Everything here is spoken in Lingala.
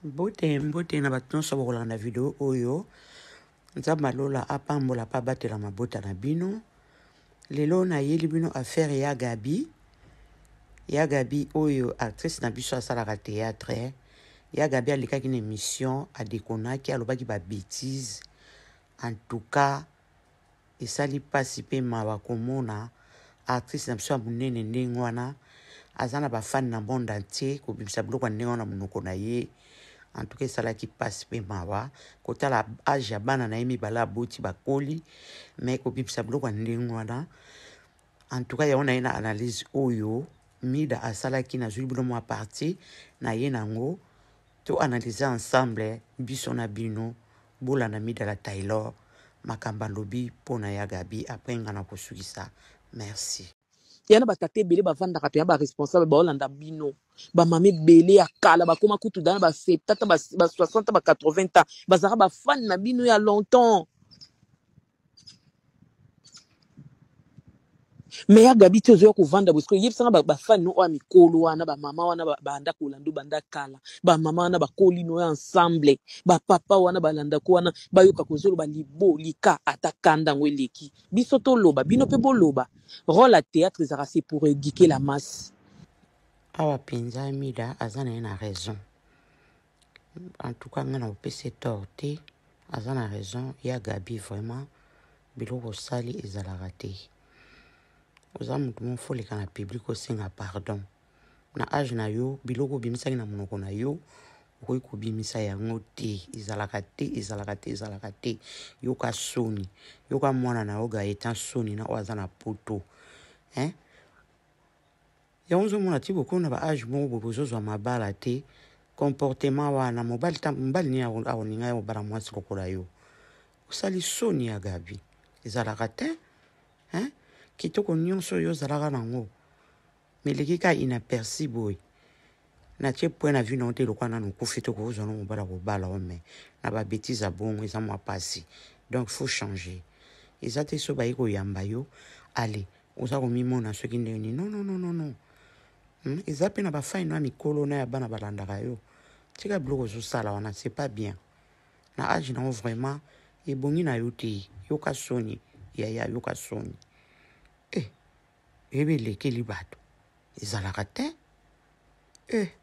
boteng boteng na bato nyonso bakolaka na video oyo nzambe alola apambola mpe abatela mabota na bino lelo nayeli bino affaire ya gabi ya gabi oyo actrice na biso asalaka théâtre ya gabi alekaki na émission adekonaki alobaki babétise en tout cas esali mpasi mpe mawa komona actrice na biso ya monene ndenge wana aza na bafani na monde entier kobimisa biloko ya ndenge wana monoko na ye en tout cas esalaki mpasi mpe mawa kotala age ya bana na ye mibale aboti bakoli me kobibisa biloko ya ndenge wana en tout cas yango na ye na analyse oyo mida asalaki nazwi bino mwa parti na ye nango to analyse ensemble biso na bino bolanda mida la taylor makambo alobi mpo na ya gabi apres nga na kosukisa merci eya na batata ebele bavandaka mpenza baresponsable baolanda bino bamama ebele ya kala bakóma kutu dana ba 70 ta ba 60 ta ba 80 ans bazalaka bafane na bino ya longtemps me ya gabi te ozoya kovanda bosiko eyebisanga bafani no oyo ya mikolo wana bamama wana balanda kolando banda kala bamama wana bakoli no oyo ensemble bapapa wana balandako wana bayoka kozoloba libo lika ata kanda yango eleki biso toloba bino mpe boloba role ya théâtre ezalaka se pour éduquer la masse awa ah, mpenza amida aza na ye na raison en tout cas ngai na kopesa tort te aza na raison ya gabi vraiment biloko osali ezalaka te oza mutu mofoleka na piblike osenga pardon na age na yo biloko obimisaki na monoko na yo okoki kobimisa yango te ezalaka te ezalaka te ezalaka te yoka soni yoka mwana na yo gaetan soni na oyo aza na poto hein? yango ozomona nti bokómi na baage moko boye bozozwa mabala te comportement wana mobali mobali nini akoninga ya mobala mwasi lokola yo osali soni ya gabi ezalaka te hein? kitoko nyonso oyo ozalaka nango meleki ka inaperci boye na tie point na vue na yo te eloko wana na okufi te kokozwa no mobala kobala o me na babétise ya bongo eza mwa mpasi donc faut changer eza te so baye koyamba yo ale oza komimona soki nde nini non non non non non hmm? eza mpe na bafaino ya mikolo na ya bana balandaka yo tika biloko ozosala wana c'est pas bien na age nango vraiment ebongi na yo te yoka soni yaya yoka soni e be leke le batho ezalaka te e eh.